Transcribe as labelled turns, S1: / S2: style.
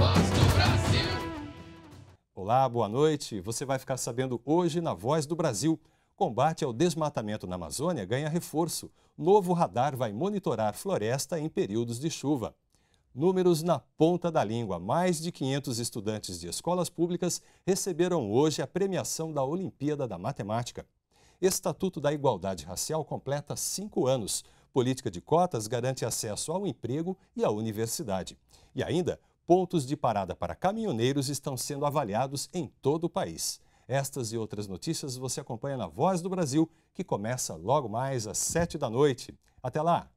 S1: Voz do Brasil.
S2: Olá, boa noite. Você vai ficar sabendo hoje na Voz do Brasil. Combate ao desmatamento na Amazônia ganha reforço. Novo radar vai monitorar floresta em períodos de chuva. Números na ponta da língua. Mais de 500 estudantes de escolas públicas receberam hoje a premiação da Olimpíada da Matemática. Estatuto da Igualdade Racial completa cinco anos. Política de cotas garante acesso ao emprego e à universidade. E ainda, pontos de parada para caminhoneiros estão sendo avaliados em todo o país. Estas e outras notícias você acompanha na Voz do Brasil, que começa logo mais às 7 da noite. Até lá!